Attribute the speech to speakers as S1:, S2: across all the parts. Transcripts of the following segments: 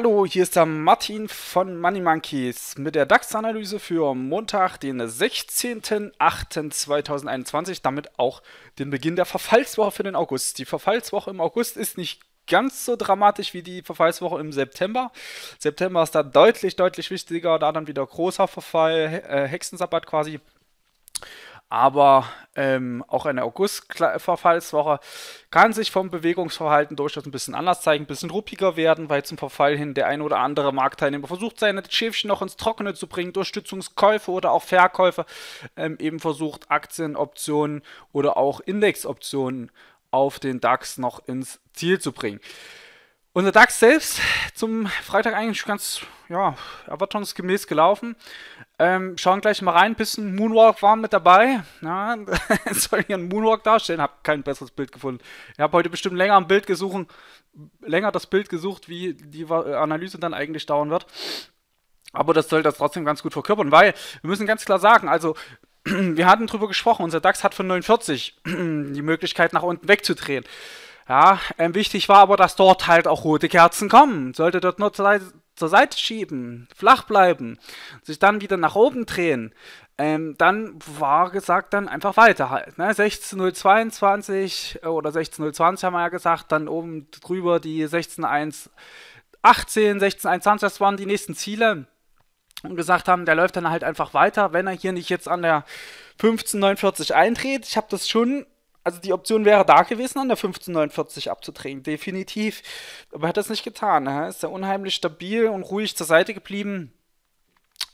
S1: Hallo, hier ist der Martin von Money Monkeys mit der DAX-Analyse für Montag, den 16.08.2021, damit auch den Beginn der Verfallswoche für den August. Die Verfallswoche im August ist nicht ganz so dramatisch wie die Verfallswoche im September. September ist da deutlich, deutlich wichtiger, da dann wieder großer Verfall, äh, Hexensabbat quasi aber ähm, auch eine August-Verfallswoche kann sich vom Bewegungsverhalten durchaus ein bisschen anders zeigen, ein bisschen ruppiger werden, weil zum Verfall hin der ein oder andere Marktteilnehmer versucht, seine Schäfchen noch ins Trockene zu bringen, durch Stützungskäufe oder auch Verkäufe, ähm, eben versucht, Aktienoptionen oder auch Indexoptionen auf den DAX noch ins Ziel zu bringen. Unser DAX selbst zum Freitag eigentlich ganz ja, erwartungsgemäß gelaufen. Ähm, schauen gleich mal rein, bisschen Moonwalk war mit dabei. Ja, soll hier ein Moonwalk darstellen, habe kein besseres Bild gefunden. Ich habe heute bestimmt länger am Bild gesucht, länger das Bild gesucht, wie die Analyse dann eigentlich dauern wird. Aber das soll das trotzdem ganz gut verkörpern, weil wir müssen ganz klar sagen, also wir hatten drüber gesprochen, unser DAX hat von 49 die Möglichkeit nach unten wegzudrehen. Ja, ähm, wichtig war aber, dass dort halt auch rote Kerzen kommen. Sollte dort nur zur, zur Seite schieben, flach bleiben, sich dann wieder nach oben drehen. Ähm, dann war gesagt, dann einfach weiter halt. Ne? 16022 äh, oder 16020 haben wir ja gesagt, dann oben drüber die 16118, 16120, das waren die nächsten Ziele. Und gesagt haben, der läuft dann halt einfach weiter, wenn er hier nicht jetzt an der 1549 eintritt. Ich habe das schon also die Option wäre da gewesen, an der 1549 abzudrehen, definitiv. Aber er hat das nicht getan. Er ne? ist ja unheimlich stabil und ruhig zur Seite geblieben.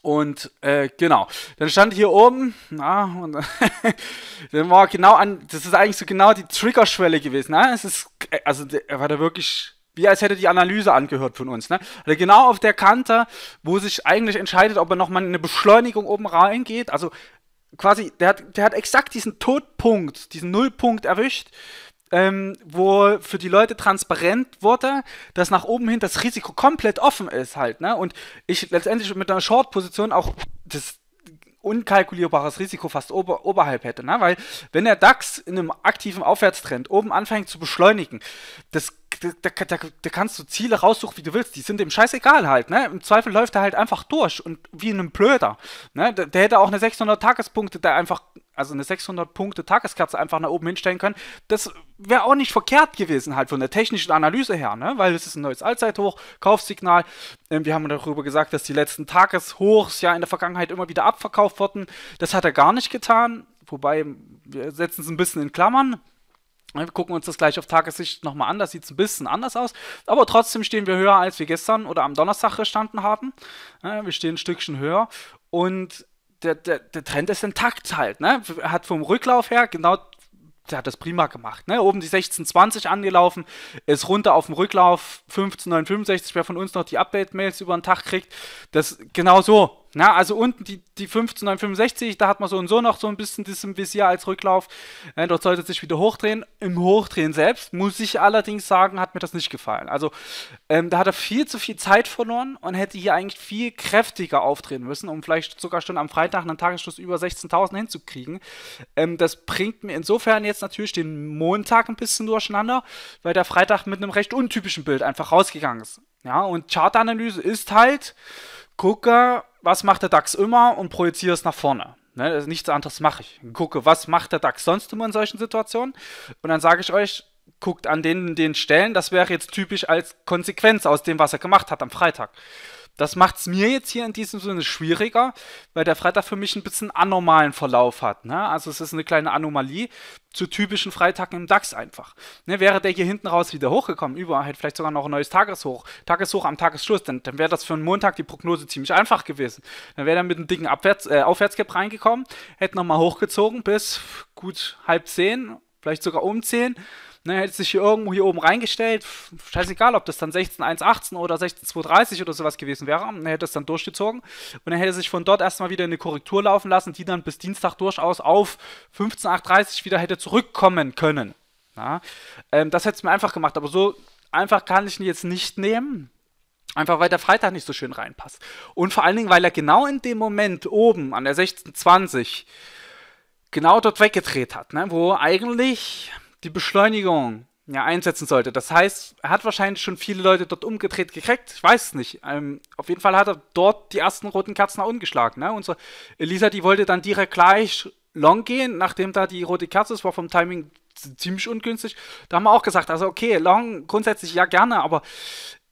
S1: Und äh, genau, dann stand hier oben, na, und dann war genau an, das ist eigentlich so genau die Triggerschwelle gewesen. Ne? Es ist, also er war da wirklich wie als hätte die Analyse angehört von uns. Ne? Also genau auf der Kante, wo sich eigentlich entscheidet, ob er nochmal eine Beschleunigung oben reingeht. Also quasi, der hat, der hat exakt diesen Todpunkt, diesen Nullpunkt erwischt, ähm, wo für die Leute transparent wurde, dass nach oben hin das Risiko komplett offen ist halt, ne? Und ich letztendlich mit einer Short-Position auch das unkalkulierbares Risiko fast ober, oberhalb hätte. Ne? Weil wenn der DAX in einem aktiven Aufwärtstrend oben anfängt zu beschleunigen, das, da, da, da, kannst du Ziele raussuchen, wie du willst. Die sind dem scheißegal halt. Ne? Im Zweifel läuft er halt einfach durch und wie in einem Blöder. Ne? Der, der hätte auch eine 600 Tagespunkte da einfach also eine 600 Punkte Tageskerze einfach nach oben hinstellen können. Das wäre auch nicht verkehrt gewesen halt von der technischen Analyse her, ne? Weil es ist ein neues Allzeithoch, Kaufsignal. Ähm, wir haben darüber gesagt, dass die letzten Tageshochs ja in der Vergangenheit immer wieder abverkauft wurden. Das hat er gar nicht getan. Wobei, wir setzen es ein bisschen in Klammern. Wir gucken uns das gleich auf Tagessicht nochmal an. Das sieht ein bisschen anders aus. Aber trotzdem stehen wir höher, als wir gestern oder am Donnerstag gestanden haben. Wir stehen ein Stückchen höher. Und der, der, der Trend ist intakt halt. Ne? Hat vom Rücklauf her genau der hat das prima gemacht. Ne? Oben die 16,20 angelaufen, ist runter auf dem Rücklauf 15,965. wer von uns noch die Update-Mails über den Tag kriegt. Das genau so na, also unten die, die 15, da hat man so und so noch so ein bisschen das Visier als Rücklauf. Ja, dort sollte sich wieder hochdrehen. Im Hochdrehen selbst, muss ich allerdings sagen, hat mir das nicht gefallen. Also ähm, da hat er viel zu viel Zeit verloren und hätte hier eigentlich viel kräftiger aufdrehen müssen, um vielleicht sogar schon am Freitag einen Tagesschluss über 16.000 hinzukriegen. Ähm, das bringt mir insofern jetzt natürlich den Montag ein bisschen durcheinander, weil der Freitag mit einem recht untypischen Bild einfach rausgegangen ist. Ja, und Chartanalyse ist halt, gucke, was macht der DAX immer und projiziere es nach vorne. Ne? Also nichts anderes mache ich. Gucke, was macht der DAX sonst immer in solchen Situationen. Und dann sage ich euch, guckt an den, den Stellen. Das wäre jetzt typisch als Konsequenz aus dem, was er gemacht hat am Freitag. Das macht es mir jetzt hier in diesem Sinne schwieriger, weil der Freitag für mich ein bisschen anormalen Verlauf hat. Ne? Also es ist eine kleine Anomalie, zu typischen Freitagen im DAX einfach. Ne, wäre der hier hinten raus wieder hochgekommen, überall hätte vielleicht sogar noch ein neues Tageshoch, Tageshoch am Tagesschluss, dann, dann wäre das für einen Montag die Prognose ziemlich einfach gewesen. Dann wäre er mit einem dicken Abwärts, äh, Aufwärtsgap reingekommen, hätte nochmal hochgezogen bis gut halb zehn, vielleicht sogar um zehn ne, hätte sich hier irgendwo hier oben reingestellt, scheißegal, ob das dann 16.1.18 oder 16.2.30 oder sowas gewesen wäre, er hätte es dann durchgezogen und er hätte sich von dort erstmal wieder eine Korrektur laufen lassen, die dann bis Dienstag durchaus auf 15.8.30 wieder hätte zurückkommen können. Na? Ähm, das hätte es mir einfach gemacht, aber so einfach kann ich ihn jetzt nicht nehmen. Einfach weil der Freitag nicht so schön reinpasst. Und vor allen Dingen, weil er genau in dem Moment oben an der 16.20 genau dort weggedreht hat, ne? wo eigentlich die Beschleunigung ja, einsetzen sollte. Das heißt, er hat wahrscheinlich schon viele Leute dort umgedreht gekriegt. Ich weiß es nicht. Ähm, auf jeden Fall hat er dort die ersten roten Kerzen nach unten geschlagen. Ne? Unsere Elisa, die wollte dann direkt gleich long gehen, nachdem da die rote Kerze, es war vom Timing ziemlich ungünstig. Da haben wir auch gesagt, also okay, long grundsätzlich ja gerne, aber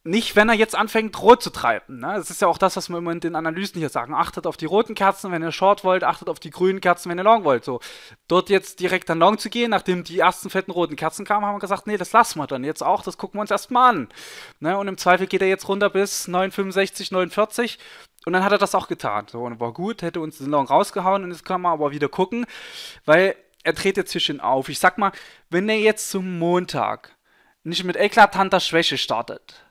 S1: nicht, wenn er jetzt anfängt, rot zu treiben. Ne? Das ist ja auch das, was wir immer in den Analysen hier sagen. Achtet auf die roten Kerzen, wenn ihr Short wollt, achtet auf die grünen Kerzen, wenn ihr Long wollt. So, dort jetzt direkt an Long zu gehen, nachdem die ersten fetten roten Kerzen kamen, haben wir gesagt, nee, das lassen wir dann jetzt auch, das gucken wir uns erstmal an. Ne? Und im Zweifel geht er jetzt runter bis 9,65, 49. Und dann hat er das auch getan. So, und war gut, hätte uns den Long rausgehauen und jetzt kann man aber wieder gucken, weil er dreht jetzt hier zwischen auf. Ich sag mal, wenn er jetzt zum Montag nicht mit eklatanter Schwäche startet,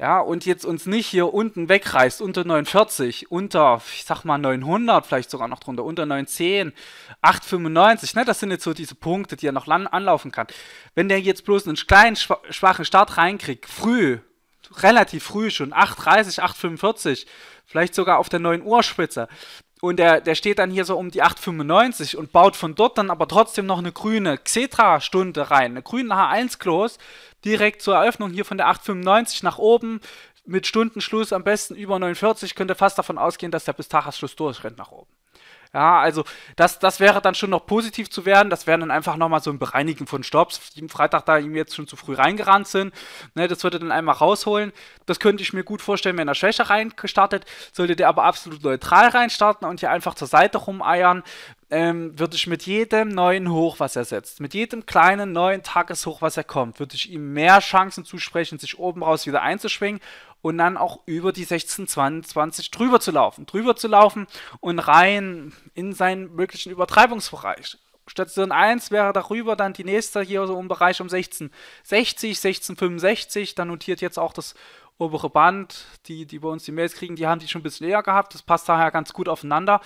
S1: ja, und jetzt uns nicht hier unten wegreißt, unter 49, unter, ich sag mal 900, vielleicht sogar noch drunter, unter 910, 895, ne, das sind jetzt so diese Punkte, die er noch anlaufen kann. Wenn der jetzt bloß einen kleinen, schwachen Start reinkriegt, früh, relativ früh schon, 830, 845, vielleicht sogar auf der 9 Uhr Spitze, und der, der steht dann hier so um die 8,95 und baut von dort dann aber trotzdem noch eine grüne Xetra-Stunde rein. Eine grüne H1-Klos direkt zur Eröffnung hier von der 8,95 nach oben. Mit Stundenschluss am besten über 49. Könnte fast davon ausgehen, dass der bis Tagesschluss durchrennt nach oben. Ja, also das, das wäre dann schon noch positiv zu werden. Das wäre dann einfach nochmal so ein Bereinigen von Stops, die am Freitag da ihm jetzt schon zu früh reingerannt sind. Ne, das würde dann einmal rausholen. Das könnte ich mir gut vorstellen, wenn er schwächer reinstartet. Sollte der aber absolut neutral reinstarten und hier einfach zur Seite rumeiern, ähm, würde ich mit jedem neuen Hoch, was er setzt, mit jedem kleinen neuen Tageshoch, was er kommt, würde ich ihm mehr Chancen zusprechen, sich oben raus wieder einzuschwingen und dann auch über die 1622 drüber zu laufen, drüber zu laufen und rein in seinen möglichen Übertreibungsbereich. Station 1 wäre darüber, dann die nächste hier so im Bereich um 1660, 1665, dann notiert jetzt auch das obere Band, die, die bei uns die Mails kriegen, die haben die schon ein bisschen eher gehabt. Das passt daher ganz gut aufeinander,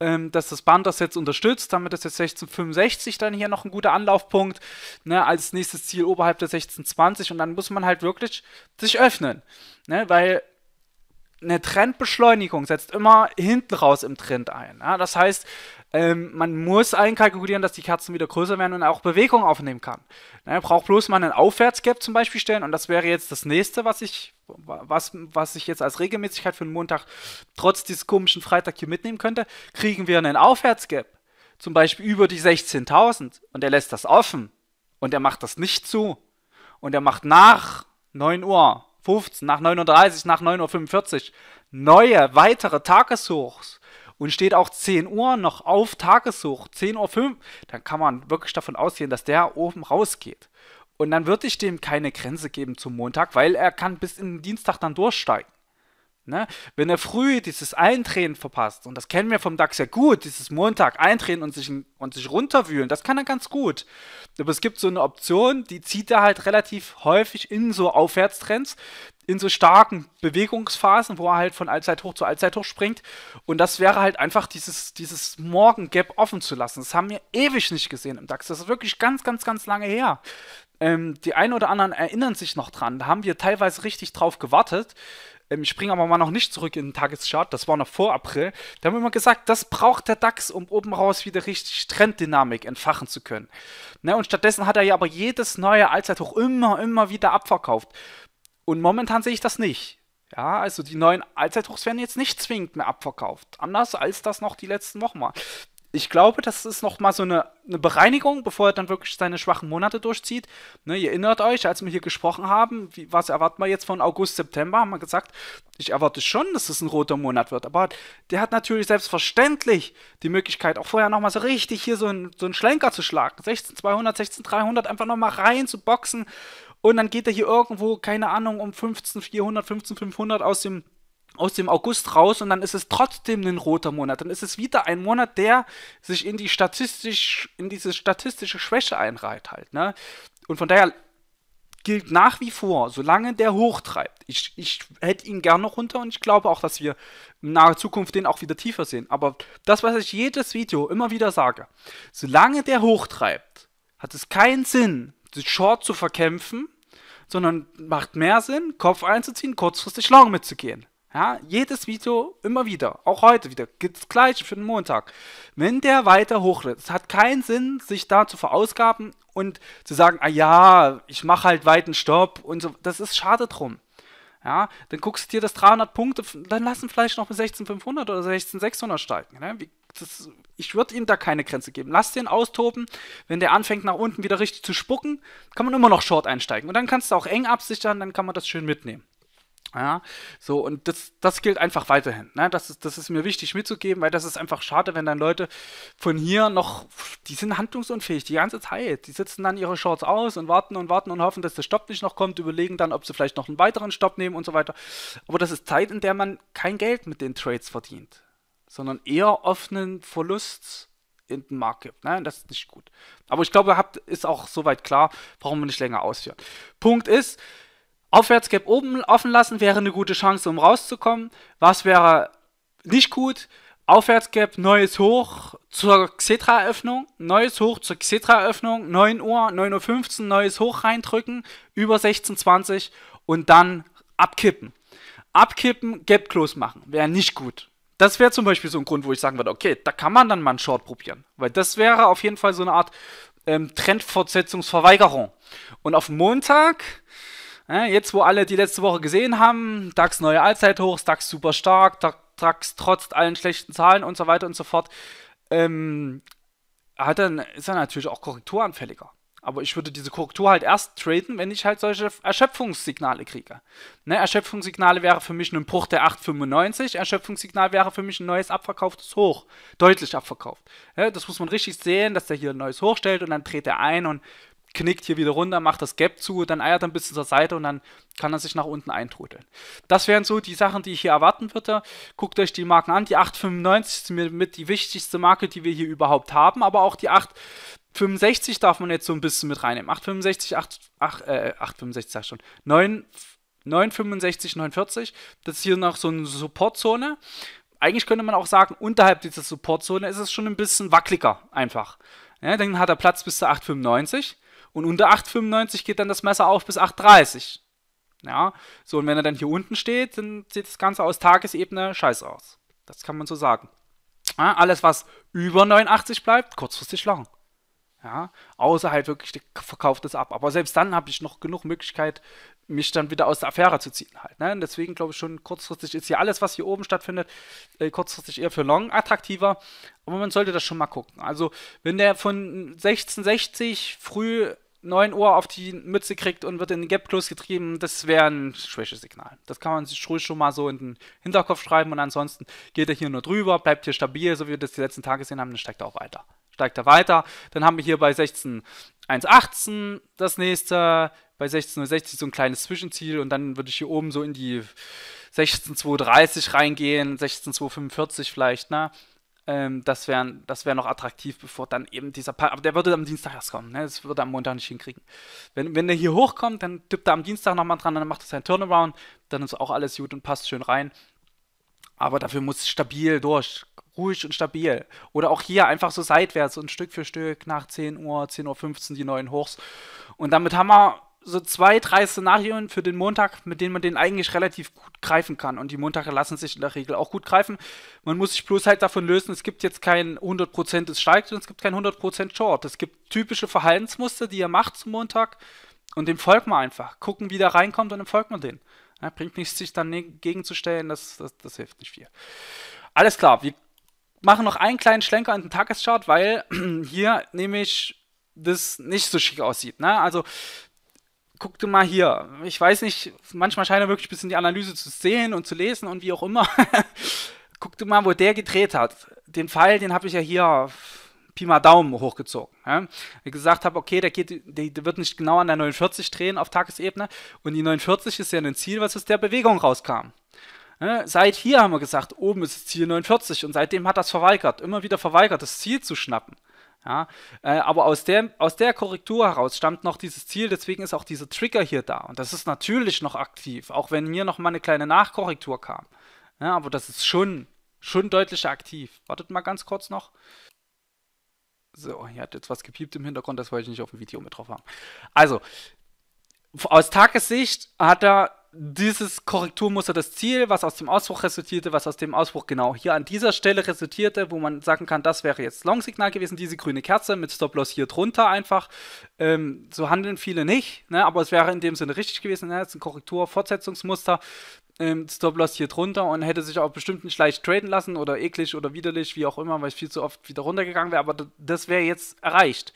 S1: ähm, dass das Band das jetzt unterstützt. Damit ist jetzt 1665 dann hier noch ein guter Anlaufpunkt. Ne, als nächstes Ziel oberhalb der 1620 und dann muss man halt wirklich sich öffnen. Ne, weil eine Trendbeschleunigung setzt immer hinten raus im Trend ein. Ja? Das heißt, ähm, man muss einkalkulieren, dass die Kerzen wieder größer werden und auch Bewegung aufnehmen kann. Ne, braucht bloß mal einen Aufwärtsgap zum Beispiel stellen und das wäre jetzt das nächste, was ich, was, was ich jetzt als Regelmäßigkeit für den Montag trotz dieses komischen Freitag hier mitnehmen könnte. Kriegen wir einen Aufwärtsgap, zum Beispiel über die 16.000 und er lässt das offen und er macht das nicht zu und er macht nach 9 Uhr 15, nach 39, nach 9.45 Uhr neue, weitere Tageshochs und steht auch 10 Uhr noch auf Tageshoch, 10.05 Uhr, dann kann man wirklich davon ausgehen, dass der oben rausgeht. Und dann würde ich dem keine Grenze geben zum Montag, weil er kann bis in den Dienstag dann durchsteigen. Ne? Wenn er früh dieses Eintreten verpasst, und das kennen wir vom DAX ja gut, dieses Montag eintreten und sich, und sich runterwühlen, das kann er ganz gut. Aber es gibt so eine Option, die zieht er halt relativ häufig in so Aufwärtstrends in so starken Bewegungsphasen, wo er halt von Allzeithoch zu Allzeithoch springt. Und das wäre halt einfach dieses, dieses Morgen-Gap offen zu lassen. Das haben wir ewig nicht gesehen im DAX. Das ist wirklich ganz, ganz, ganz lange her. Ähm, die einen oder anderen erinnern sich noch dran. Da haben wir teilweise richtig drauf gewartet. Ähm, ich springe aber mal noch nicht zurück in den Tageschart. Das war noch vor April. Da haben wir immer gesagt, das braucht der DAX, um oben raus wieder richtig Trenddynamik entfachen zu können. Ne? Und stattdessen hat er ja aber jedes neue Allzeithoch immer, immer wieder abverkauft. Und momentan sehe ich das nicht. Ja, also die neuen Allzeithochs werden jetzt nicht zwingend mehr abverkauft. Anders als das noch die letzten Wochen mal. Ich glaube, das ist nochmal so eine, eine, Bereinigung, bevor er dann wirklich seine schwachen Monate durchzieht. Ne, ihr erinnert euch, als wir hier gesprochen haben, wie, was erwarten wir jetzt von August, September, haben wir gesagt, ich erwarte schon, dass es ein roter Monat wird. Aber der hat natürlich selbstverständlich die Möglichkeit, auch vorher nochmal so richtig hier so einen, so einen Schlenker zu schlagen. 16200, 16300 einfach nochmal rein zu boxen. Und dann geht er hier irgendwo, keine Ahnung, um 15400, 15500 aus dem aus dem August raus und dann ist es trotzdem ein roter Monat. Dann ist es wieder ein Monat, der sich in die statistisch, in diese statistische Schwäche einreiht halt, ne? Und von daher gilt nach wie vor, solange der hochtreibt, ich, ich hätte ihn gerne noch runter und ich glaube auch, dass wir in naher Zukunft den auch wieder tiefer sehen. Aber das, was ich jedes Video immer wieder sage, solange der hochtreibt, hat es keinen Sinn, sich short zu verkämpfen sondern macht mehr Sinn, Kopf einzuziehen, kurzfristig Long mitzugehen. Ja, jedes Video immer wieder, auch heute wieder, gibt es gleich für den Montag. Wenn der weiter hochlädt, es hat keinen Sinn, sich da zu verausgaben und zu sagen, ah ja, ich mache halt weiten Stopp und so, das ist schade drum. Ja, dann guckst du dir das 300 Punkte, dann lassen vielleicht noch bis 16500 oder 16600 steigen. Ne? Wie das, ich würde ihm da keine Grenze geben. Lass den austoben. Wenn der anfängt, nach unten wieder richtig zu spucken, kann man immer noch Short einsteigen. Und dann kannst du auch eng absichern, dann kann man das schön mitnehmen. Ja, so, und das, das gilt einfach weiterhin. Ne? Das, ist, das ist mir wichtig mitzugeben, weil das ist einfach schade, wenn dann Leute von hier noch, die sind handlungsunfähig die ganze Zeit. Die sitzen dann ihre Shorts aus und warten und warten und hoffen, dass der Stopp nicht noch kommt, überlegen dann, ob sie vielleicht noch einen weiteren Stopp nehmen und so weiter. Aber das ist Zeit, in der man kein Geld mit den Trades verdient sondern eher offenen Verlust in den Markt gibt. Nein, das ist nicht gut. Aber ich glaube, habt, ist auch soweit klar, warum wir nicht länger ausführen. Punkt ist, Aufwärtsgap oben offen lassen wäre eine gute Chance, um rauszukommen. Was wäre nicht gut? Aufwärtsgap, neues Hoch zur xetra eröffnung neues Hoch zur xetra eröffnung 9 Uhr, 9.15 Uhr, neues Hoch reindrücken, über 16.20 und dann abkippen. Abkippen, Gap-Close machen, wäre nicht gut. Das wäre zum Beispiel so ein Grund, wo ich sagen würde, okay, da kann man dann mal einen Short probieren. Weil das wäre auf jeden Fall so eine Art ähm, Trendfortsetzungsverweigerung. Und auf Montag, äh, jetzt wo alle die letzte Woche gesehen haben, DAX neue Allzeithochs, DAX super stark, DAX trotz allen schlechten Zahlen und so weiter und so fort, ähm, hat dann, ist er natürlich auch korrekturanfälliger. Aber ich würde diese Korrektur halt erst traden, wenn ich halt solche Erschöpfungssignale kriege. Ne? Erschöpfungssignale wäre für mich ein Bruch der 8,95. Erschöpfungssignal wäre für mich ein neues abverkauftes Hoch. Deutlich abverkauft. Ne? Das muss man richtig sehen, dass der hier ein neues Hoch stellt und dann dreht er ein und knickt hier wieder runter, macht das Gap zu, dann eiert er ein bisschen zur Seite und dann kann er sich nach unten eintrudeln. Das wären so die Sachen, die ich hier erwarten würde. Guckt euch die Marken an. Die 8,95 ist mir mit die wichtigste Marke, die wir hier überhaupt haben, aber auch die 8, 8,65 darf man jetzt so ein bisschen mit reinnehmen. 865, 8, 8, äh, 865 sag schon. 965, 9,40. Das ist hier noch so eine Supportzone. Eigentlich könnte man auch sagen, unterhalb dieser Supportzone ist es schon ein bisschen wackeliger einfach. Ja, dann hat er Platz bis zu 895 und unter 895 geht dann das Messer auf bis 830. Ja, so und wenn er dann hier unten steht, dann sieht das Ganze aus Tagesebene scheiße aus. Das kann man so sagen. Ja, alles, was über 89 bleibt, kurzfristig lang. Ja, außer halt wirklich, der verkauft es ab. Aber selbst dann habe ich noch genug Möglichkeit, mich dann wieder aus der Affäre zu ziehen halt. Ne? deswegen glaube ich schon, kurzfristig ist hier alles, was hier oben stattfindet, äh, kurzfristig eher für Long attraktiver. Aber man sollte das schon mal gucken. Also, wenn der von 1660 früh 9 Uhr auf die Mütze kriegt und wird in den Gap Close getrieben, das wäre ein schwäches Signal. Das kann man sich ruhig schon mal so in den Hinterkopf schreiben und ansonsten geht er hier nur drüber, bleibt hier stabil, so wie wir das die letzten Tage gesehen haben, dann steigt er auch weiter steigt er weiter. Dann haben wir hier bei 16.118 das nächste, bei 16,60 so ein kleines Zwischenziel und dann würde ich hier oben so in die 16,230 reingehen, 16,245 vielleicht, ne? Ähm, das wäre das wär noch attraktiv, bevor dann eben dieser Part. Aber der würde am Dienstag erst kommen, ne? Das würde am Montag nicht hinkriegen. Wenn, wenn der hier hochkommt, dann tippt er am Dienstag nochmal dran, dann macht er seinen Turnaround, dann ist auch alles gut und passt schön rein. Aber dafür muss stabil durch ruhig und stabil. Oder auch hier einfach so seitwärts und Stück für Stück nach 10 Uhr, 10.15 Uhr die neuen Hochs. Und damit haben wir so zwei, drei Szenarien für den Montag, mit denen man den eigentlich relativ gut greifen kann. Und die Montage lassen sich in der Regel auch gut greifen. Man muss sich bloß halt davon lösen, es gibt jetzt kein 100% es steigt und es gibt kein 100% Short. Es gibt typische Verhaltensmuster, die ihr macht zum Montag und dem folgt man einfach. Gucken, wie der reinkommt und dann folgt man den. Ja, bringt nichts, sich dann ne-, gegenzustellen, das, das, das hilft nicht viel. Alles klar, wir machen noch einen kleinen Schlenker an den Tageschart, weil hier nämlich das nicht so schick aussieht. Ne? Also guck du mal hier. Ich weiß nicht, manchmal scheint er wirklich ein bisschen die Analyse zu sehen und zu lesen und wie auch immer. guck du mal, wo der gedreht hat. Den Pfeil, den habe ich ja hier Pi mal Daumen hochgezogen. Ja? Ich gesagt habe, okay, der, geht, der wird nicht genau an der 49 drehen auf Tagesebene. Und die 49 ist ja ein Ziel, was aus der Bewegung rauskam. Ne? Seit hier haben wir gesagt, oben ist das Ziel 49 und seitdem hat das verweigert, immer wieder verweigert, das Ziel zu schnappen. Ja, äh, aber aus der, aus der Korrektur heraus stammt noch dieses Ziel, deswegen ist auch dieser Trigger hier da. Und das ist natürlich noch aktiv, auch wenn mir noch mal eine kleine Nachkorrektur kam. Ja, aber das ist schon, schon deutlich aktiv. Wartet mal ganz kurz noch. So, oh, hier hat jetzt was gepiept im Hintergrund, das wollte ich nicht auf dem Video mit drauf haben. Also, aus Tagessicht hat er dieses Korrekturmuster das Ziel, was aus dem Ausbruch resultierte, was aus dem Ausbruch genau hier an dieser Stelle resultierte, wo man sagen kann, das wäre jetzt Long-Signal gewesen, diese grüne Kerze mit Stop-Loss hier drunter einfach. Ähm, so handeln viele nicht, ne? aber es wäre in dem Sinne richtig gewesen, ne? das ist ein Korrektur-Fortsetzungsmuster ähm, Stop-Loss hier drunter und hätte sich auch bestimmt nicht leicht traden lassen oder eklig oder widerlich, wie auch immer, weil ich viel zu oft wieder runtergegangen wäre, aber das wäre jetzt erreicht.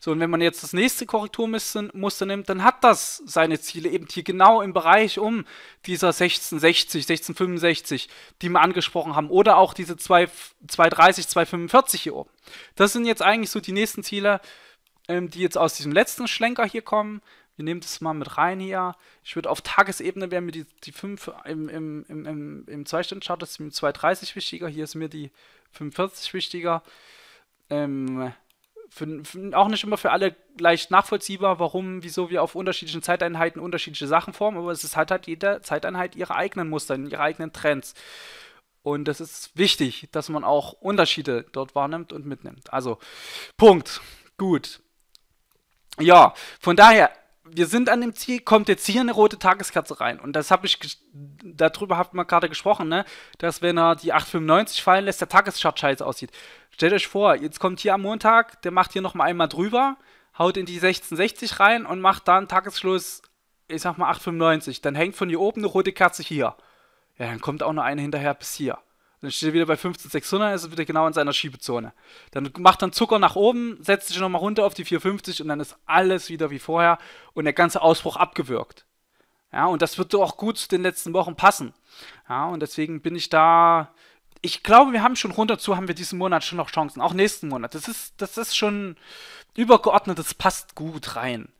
S1: So, und wenn man jetzt das nächste Korrekturmuster nimmt, dann hat das seine Ziele eben hier genau im Bereich um dieser 1660, 1665, die wir angesprochen haben, oder auch diese 2, 230, 245 hier oben. Das sind jetzt eigentlich so die nächsten Ziele, ähm, die jetzt aus diesem letzten Schlenker hier kommen, ihr nehmt es mal mit rein hier. Ich würde auf Tagesebene wären mir die, 5 im, im, im, im, im Zweistand-Chart, ist mir 2,30 wichtiger, hier ist mir die 45 wichtiger. Ähm, für, für, auch nicht immer für alle leicht nachvollziehbar, warum, wieso wir auf unterschiedlichen Zeiteinheiten unterschiedliche Sachen formen, aber es ist halt, halt jede Zeiteinheit ihre eigenen Muster, ihre eigenen Trends. Und das ist wichtig, dass man auch Unterschiede dort wahrnimmt und mitnimmt. Also, Punkt. Gut. Ja, von daher, wir sind an dem Ziel, kommt jetzt hier eine rote Tageskerze rein. Und das habe ich, darüber haben wir gerade gesprochen, ne? dass wenn er die 8,95 fallen lässt, der Tageschart scheiße aussieht. Stellt euch vor, jetzt kommt hier am Montag, der macht hier nochmal einmal drüber, haut in die 16,60 rein und macht dann Tagesschluss, ich sag mal 8,95. Dann hängt von hier oben eine rote Kerze hier. Ja, dann kommt auch noch eine hinterher bis hier. Dann steht er wieder bei 15600, ist er wieder genau in seiner Schiebezone. Dann macht dann Zucker nach oben, setzt sich nochmal runter auf die 450 und dann ist alles wieder wie vorher und der ganze Ausbruch abgewirkt. Ja, und das wird auch gut zu den letzten Wochen passen. Ja, und deswegen bin ich da. Ich glaube, wir haben schon runterzu, haben wir diesen Monat schon noch Chancen, auch nächsten Monat. Das ist, das ist schon übergeordnet, das passt gut rein.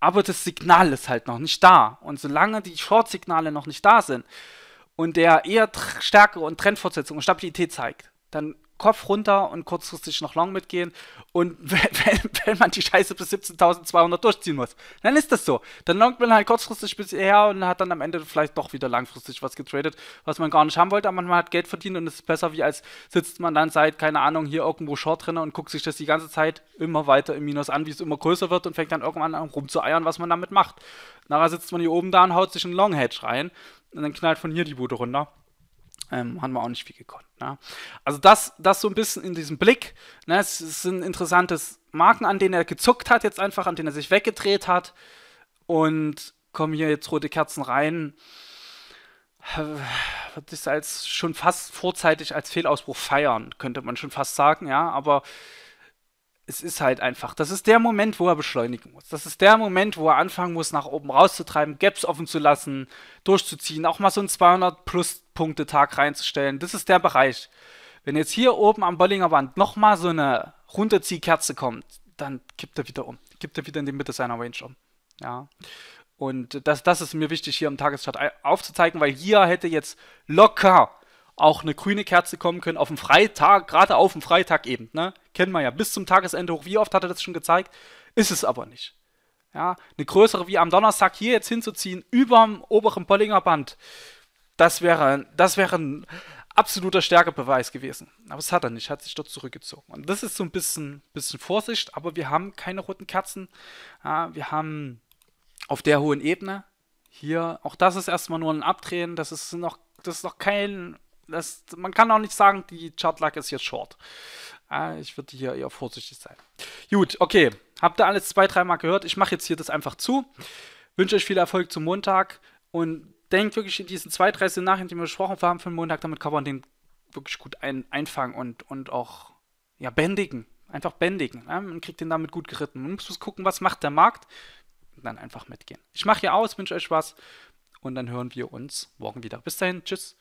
S1: Aber das Signal ist halt noch nicht da. Und solange die Short-Signale noch nicht da sind, und der eher Stärke und Trendfortsetzung und Stabilität zeigt, dann Kopf runter und kurzfristig noch long mitgehen. Und wenn, wenn man die Scheiße bis 17.200 durchziehen muss, dann ist das so. Dann longt man halt kurzfristig bis her und hat dann am Ende vielleicht doch wieder langfristig was getradet, was man gar nicht haben wollte. Aber man hat Geld verdient und es ist besser, wie als sitzt man dann seit, keine Ahnung, hier irgendwo Short drin und guckt sich das die ganze Zeit immer weiter im Minus an, wie es immer größer wird und fängt dann irgendwann an rumzueiern, was man damit macht. Nachher sitzt man hier oben da und haut sich einen Long Hedge rein und dann knallt von hier die Bude runter. Ähm, haben wir auch nicht viel gekonnt. Ne? Also das, das so ein bisschen in diesem Blick. Ne? Es ist ein interessantes Marken, an denen er gezuckt hat, jetzt einfach, an denen er sich weggedreht hat. Und kommen hier jetzt rote Kerzen rein. Wird das als schon fast vorzeitig als Fehlausbruch feiern, könnte man schon fast sagen, ja. Aber es ist halt einfach, das ist der Moment, wo er beschleunigen muss. Das ist der Moment, wo er anfangen muss, nach oben rauszutreiben, Gaps offen zu lassen, durchzuziehen, auch mal so einen 200-Plus-Punkte-Tag reinzustellen. Das ist der Bereich. Wenn jetzt hier oben am Bollinger Band nochmal so eine Runterziehkerze kommt, dann kippt er wieder um. Kippt er wieder in die Mitte seiner Range um. Ja. Und das, das ist mir wichtig, hier im Tageschart aufzuzeigen, weil hier hätte jetzt locker auch eine grüne Kerze kommen können, auf dem Freitag, gerade auf dem Freitag eben, ne? Kennen wir ja, bis zum Tagesende hoch. Wie oft hat er das schon gezeigt? Ist es aber nicht. Ja, eine größere wie am Donnerstag hier jetzt hinzuziehen, überm oberen Bollinger Band, das wäre, das wäre ein absoluter Stärkebeweis gewesen. Aber es hat er nicht, hat sich dort zurückgezogen. Und das ist so ein bisschen, bisschen Vorsicht, aber wir haben keine roten Kerzen. Ja, wir haben auf der hohen Ebene hier, auch das ist erstmal nur ein Abdrehen, das ist noch, das ist noch kein das, man kann auch nicht sagen, die Chartlack ist jetzt short. Ah, ich würde hier eher vorsichtig sein. Gut, okay. Habt ihr alles zwei, dreimal gehört? Ich mache jetzt hier das einfach zu. Wünsche euch viel Erfolg zum Montag und denkt wirklich in diesen zwei, drei Szenarien, die wir besprochen haben für den Montag, damit kann man den wirklich gut ein, einfangen und, und auch ja, bändigen. Einfach bändigen. Ja? Ne? Man kriegt den damit gut geritten. Man muss gucken, was macht der Markt und dann einfach mitgehen. Ich mache hier aus, wünsche euch was und dann hören wir uns morgen wieder. Bis dahin, tschüss.